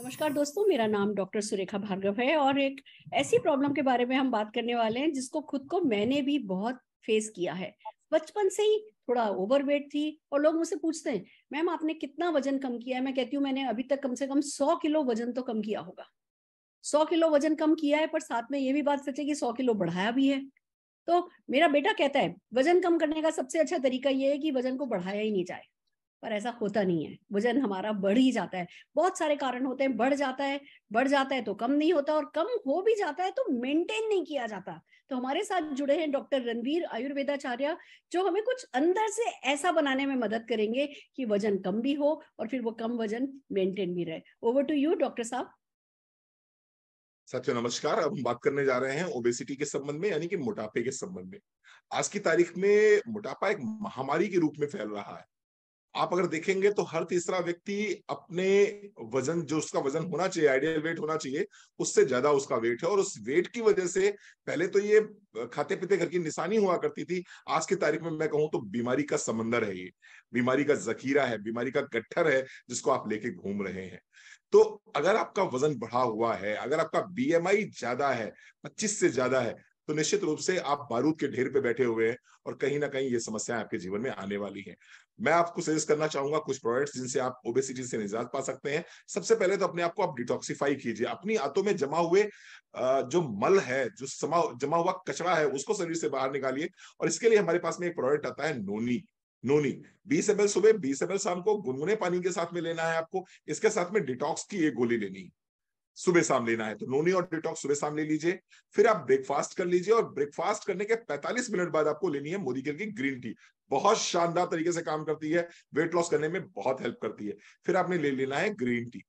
नमस्कार दोस्तों मेरा नाम डॉक्टर सुरेखा भार्गव है और एक ऐसी प्रॉब्लम के बारे में हम बात करने वाले हैं जिसको खुद को मैंने भी बहुत फेस किया है बचपन से ही थोड़ा ओवरवेट थी और लोग मुझसे पूछते हैं मैम आपने कितना वजन कम किया है मैं कहती हूँ मैंने अभी तक कम से कम सौ किलो वजन तो कम किया होगा सौ किलो वजन कम किया है पर साथ में ये भी बात सच है कि सौ किलो बढ़ाया भी है तो मेरा बेटा कहता है वजन कम करने का सबसे अच्छा तरीका ये है कि वजन को बढ़ाया ही नहीं जाए पर ऐसा होता नहीं है वजन हमारा बढ़ ही जाता है बहुत सारे कारण होते हैं बढ़ जाता है बढ़ जाता है तो कम नहीं होता और कम हो भी जाता है तो मेंटेन नहीं किया जाता तो हमारे साथ जुड़े हैं डॉक्टर रणवीर आयुर्वेदाचार्य जो हमें कुछ अंदर से ऐसा बनाने में मदद करेंगे कि वजन कम भी हो और फिर वो कम वजन मेंटेन भी रहे ओवर टू यू डॉक्टर साहब साथियों नमस्कार अब हम बात करने जा रहे हैं ओबेसिटी के संबंध में यानी कि मोटापे के संबंध में आज की तारीख में मोटापा एक महामारी के रूप में फैल रहा है आप अगर देखेंगे तो हर तीसरा व्यक्ति अपने वजन जो उसका वजन होना चाहिए आइडियल वेट होना चाहिए उससे ज्यादा उसका वेट है और उस वेट की वजह से पहले तो ये खाते पीते घर की निशानी हुआ करती थी आज की तारीख में मैं कहूं तो बीमारी का समंदर है ये बीमारी का जखीरा है बीमारी का गट्ठर है जिसको आप लेके घूम रहे हैं तो अगर आपका वजन बढ़ा हुआ है अगर आपका बी ज्यादा है पच्चीस से ज्यादा है तो निश्चित रूप से आप बारूद के ढेर पे बैठे हुए हैं और कहीं ना कहीं ये समस्याएं आपके जीवन में आने वाली हैं मैं आपको सजेस्ट करना चाहूंगा कुछ प्रोडक्ट्स जिनसे आप ओबेसिटी से निजात पा सकते हैं सबसे पहले तो अपने आप को आप डिटॉक्सिफाई कीजिए अपनी आंतों में जमा हुए जो मल है जो समा जमा हुआ कचरा है उसको शरीर से बाहर निकालिए और इसके लिए हमारे पास में एक प्रोडक्ट आता है नोनी नोनी बीस एम सुबह बीस एम शाम को गुनगुने पानी के साथ में लेना है आपको इसके साथ में डिटॉक्स की एक गोली लेनी है सुबह शाम लेना है तो नोनी और डिटॉक्स सुबह शाम ले लीजिए फिर आप ब्रेकफास्ट कर लीजिए और ब्रेकफास्ट करने के 45 मिनट बाद आपको लेनी है मोदी की ग्रीन टी बहुत शानदार तरीके से काम करती है वेट लॉस करने में बहुत हेल्प करती है फिर आपने ले लेना है ग्रीन टी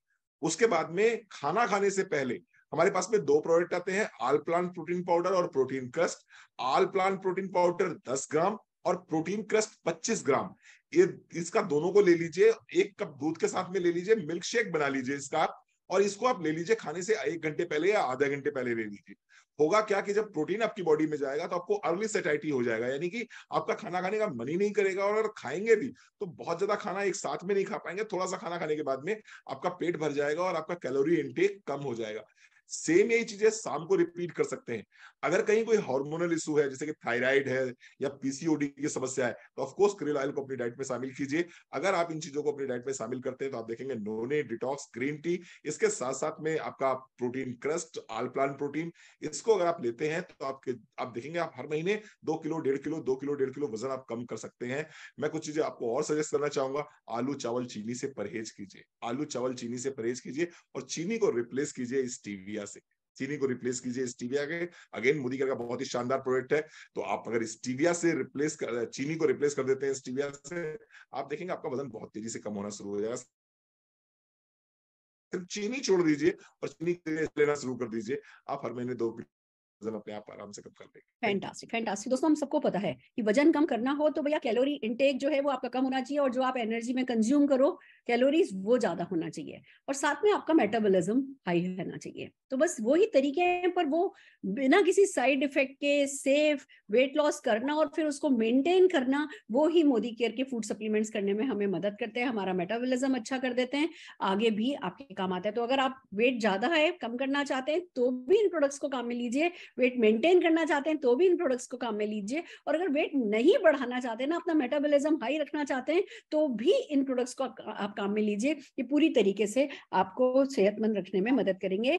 उसके बाद में खाना खाने से पहले हमारे पास में दो प्रोडक्ट आते हैं आल प्लांट प्रोटीन पाउडर और protein crust all plant protein powder 10 gram और प्रोटीन क्रस्ट 25 ग्राम ये इसका दोनों को ले लीजिए एक कप दूध के साथ में ले लीजिए मिल्क शेक बना लीजिए इसका आप और इसको आप ले लीजिए खाने से एक घंटे पहले या आधे घंटे पहले ले लीजिए होगा क्या कि जब प्रोटीन आपकी बॉडी में जाएगा तो आपको अर्ली सेटाइटी हो जाएगा यानी कि आपका खाना खाने का मन ही नहीं करेगा और अगर खाएंगे भी तो बहुत ज्यादा खाना एक साथ में नहीं खा पाएंगे थोड़ा सा खाना खाने के बाद में आपका पेट भर जाएगा और आपका कैलोरी इनटेक कम हो जाएगा सेम यही चीजें शाम को रिपीट कर सकते हैं अगर कहीं कोई हार्मोनल इशू है जैसे कि थायराइड है या पीसीओडी की समस्या है तो ऑफकोर्स क्रिल ऑयल को अपनी डाइट में शामिल कीजिए अगर आप इन चीजों को अपनी डाइट में शामिल करते हैं तो आप देखेंगे नोने डिटॉक्स ग्रीन टी इसके साथ साथ में आपका protein crust all plan protein इसको अगर आप लेते हैं तो आपके आप देखेंगे आप हर महीने दो किलो डेढ़ किलो दो किलो डेढ़ किलो वजन आप कम कर सकते हैं मैं कुछ चीजें आपको और सजेस्ट करना चाहूंगा आलू चावल चीनी से परहेज कीजिए आलू चावल चीनी से परहेज कीजिए और चीनी को रिप्लेस कीजिए इस टीवी स्टीविया से चीनी को रिप्लेस कीजिए स्टीविया के अगेन मोदी का बहुत ही शानदार प्रोजेक्ट है तो आप अगर स्टीविया से रिप्लेस कर चीनी को रिप्लेस कर देते हैं स्टीविया से आप देखेंगे आपका वजन बहुत तेजी से कम होना शुरू हो जाएगा सिर्फ चीनी छोड़ दीजिए और चीनी लेना शुरू कर दीजिए आप हर महीने दो किलो वजन मतलब अपने आप आराम से कम कर लेंगे फैंटास्टिक फैंटास्टिक दोस्तों हम सबको पता है कि वजन कम करना हो तो भैया कैलोरी इनटेक जो है वो आपका कम होना चाहिए और जो आप एनर्जी में कंज्यूम करो कैलोरीज वो ज्यादा होना चाहिए और साथ में आपका मेटाबॉलिज्म हाई रहना चाहिए तो बस वही तरीके हैं पर वो बिना किसी साइड इफेक्ट के सेफ वेट लॉस करना और फिर उसको मेंटेन करना वो ही मोदी केयर के फूड सप्लीमेंट्स करने में हमें मदद करते हैं हमारा मेटाबॉलिज्म अच्छा कर देते हैं आगे भी आपके काम आता है तो अगर आप वेट ज्यादा है कम करना चाहते हैं तो भी इन प्रोडक्ट्स को काम में लीजिए वेट मेंटेन करना चाहते हैं तो भी इन प्रोडक्ट्स को काम में लीजिए और अगर वेट नहीं बढ़ाना चाहते ना अपना मेटाबॉलिज्म हाई रखना चाहते हैं तो भी इन प्रोडक्ट्स को आप, आप काम में लीजिए ये पूरी तरीके से आपको सेहतमंद रखने में मदद करेंगे